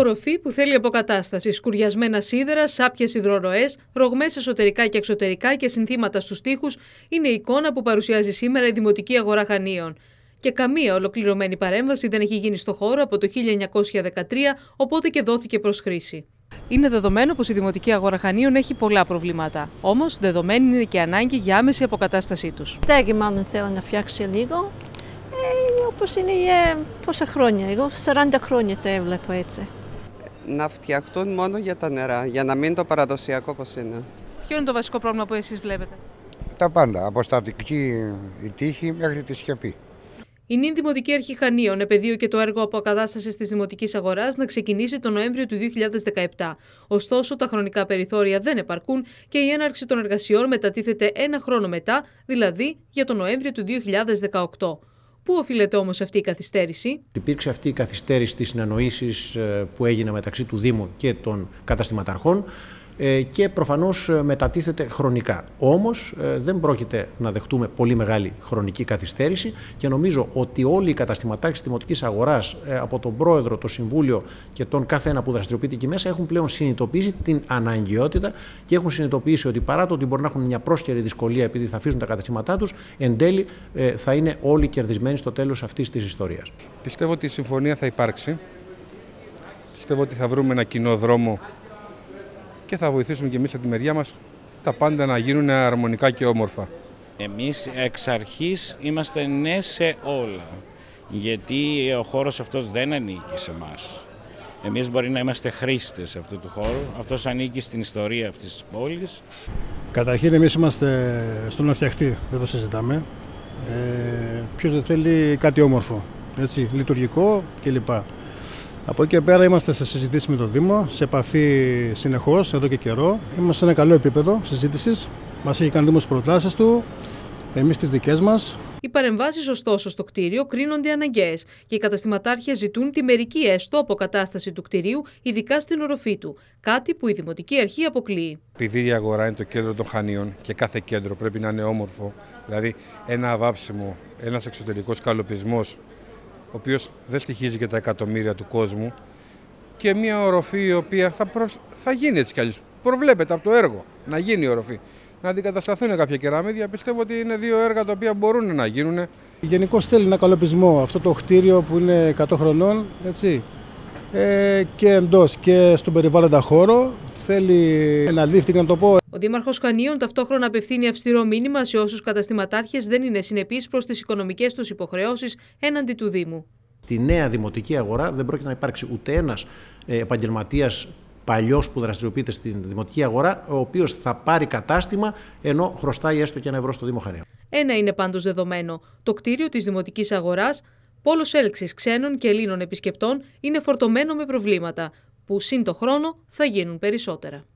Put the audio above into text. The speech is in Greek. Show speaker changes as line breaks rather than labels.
οροφή που θέλει αποκατάσταση, σκουριασμένα σίδερα, σάπια υδροροές, ρογμές εσωτερικά και εξωτερικά και συνθήματα στους τοίχους είναι η εικόνα που παρουσιάζει σήμερα η Δημοτική Αγορά Χανίων. Και καμία ολοκληρωμένη παρέμβαση δεν έχει γίνει στο χώρο από το 1913, οπότε και δόθηκε προς χρήση. Είναι δεδομένο πως η Δημοτική Αγορά Χανίων έχει πολλά προβλήματα. Όμως, δεδομένη είναι και ανάγκη για άμεση αποκατάστασή τους. Τέγη, μάλλον θέλω να φτιάξει λίγο. Ε, Όπως είναι για ε, πόσα χρόνια. Εγώ 40 χρόνια το έβλεπα έτσι
να φτιαχτούν μόνο για τα νερά, για να μην το παραδοσιακό όπως είναι.
Ποιο είναι το βασικό πρόβλημα που εσείς βλέπετε?
Τα πάντα, από στατική η τύχη μέχρι τη σκεπή.
Η νυν Δημοτική Αρχή Χανίων επαιδείω το έργο αποκατάστασης της Δημοτικής Αγοράς να ξεκινήσει τον Νοέμβριο του 2017. Ωστόσο, τα χρονικά περιθώρια δεν επαρκούν και η έναρξη των εργασιών μετατίθεται ένα χρόνο μετά, δηλαδή για τον Νοέμβριο του 2018. Πού οφείλεται όμως αυτή η καθυστέρηση.
Υπήρξε αυτή η καθυστέρηση στις συνεννοήσεις ε, που έγιναν η καθυστερηση στι συνεννοησει που εγινε μεταξυ του Δήμου και των καταστηματαρχών. Ε, και προφανώς ε, μετατίθεται χρονικά. Όμως ε, δεν πρόκειται να δεχτούμε πολύ μεγάλη χρονική καθυστέρηση και νομίζω ότι όλοι οι καταστηματάρχες της Δημοτικής Αγοράς από τον Πρόεδρο, το Συμβούλιο και τον κάθε ένα που δραστηριοποιείται εκεί μέσα έχουν πλέον συνειδητοποιήσει την αναγκαιότητα και έχουν συνειδητοποιήσει ότι παρά το ότι μπορεί να έχουν μια πρόσκαιρη δυσκολία επειδή θα αφήσουν τα καταστήματά τους, εν τέλει θα είναι όλοι κερδισμένοι στο τέλος
αυτής της ιστορίας. Πιστεύω ότι η συμφωνία θα υπάρξει. Πιστεύω ότι θα βρούμε ένα κοινό δρόμο και θα βοηθήσουμε και εμείς από τη μεριά μας τα πάντα να γίνουν αρμονικά και όμορφα.
Εμείς εξ αρχής είμαστε ναι σε όλα, γιατί ο χώρος αυτός δεν ανήκει σε μας. Εμείς μπορεί να είμαστε χρήστες αυτού του χώρου, αυτός ανήκει στην ιστορία αυτής της πόλης.
Καταρχήν εμείς είμαστε στον αυτιαχτή, δεν συζητάμε. Ε, ποιος δεν θέλει κάτι όμορφο, έτσι, λειτουργικό κλπ. Από εκεί και πέρα είμαστε σε συζητήσεις με το Δήμο, σε επαφή συνεχώς εδώ και καιρό. Είμαστε σε ένα καλό επίπεδο συζήτησης. Μας έχει κάνει Δήμο προτάσεις του, εμείς τις δικές μας.
Οι παρεμβάσεις, ωστόσο, στο κτίριο κρίνονται αναγκαίες και οι καταστηματάρχες ζητούν τη μερική έστω αποκατάσταση του κτιρίου, ειδικά στην οροφή του. Κάτι που η Δημοτική Αρχή αποκλείει.
Επειδή η αγορά είναι το κέντρο των Χανίων και κάθε κέντρο πρέπει να είναι όμορφο, δηλαδή ένα βάψιμο, ένας εξωτερικός καλοπισμός ο οποίος δεν στοιχίζει και τα εκατομμύρια του κόσμου και μια οροφή η οποία θα, θα γίνει έτσι κι αλλιώς. Προβλέπεται από το έργο να γίνει η οροφή. Να αντικατασταθούν κάποια κεραμίδια. Πιστεύω ότι είναι δύο έργα τα οποία μπορούν να γίνουν. Γενικώ θέλει ένα καλοπισμό
αυτό το χτίριο που είναι 100 χρονών έτσι, ε, και εντός και στον περιβάλλοντα χώρο θέλει ένα να το πω.
Ο Δήμαρχος Κανίων ταυτόχρονα απευθύνει αυστηρό μήνυμα σε όσους καταστηματάρχες δεν είναι συνεπείς προς τις οικονομικές τους υποχρεώσεις έναντι του Δήμου.
Τη νέα δημοτική αγορά δεν πρόκειται να υπάρξει ούτε ένας ε, επαγγελματίας παλιός που δραστηριοποιείται στην δημοτική αγορά, ο οποίος θα πάρει κατάστημα ενώ χρωστάει έστω και ένα ευρώ στο Δήμο Χανίων.
Ένα είναι πάντως δεδομένο. Το κτίριο της δημοτικής αγοράς Πόλος έλξης ξένων και Ελλήνων επισκεπτών είναι φορτωμένο με προβλήματα που σύν χρόνο θα γίνουν περισσότερα.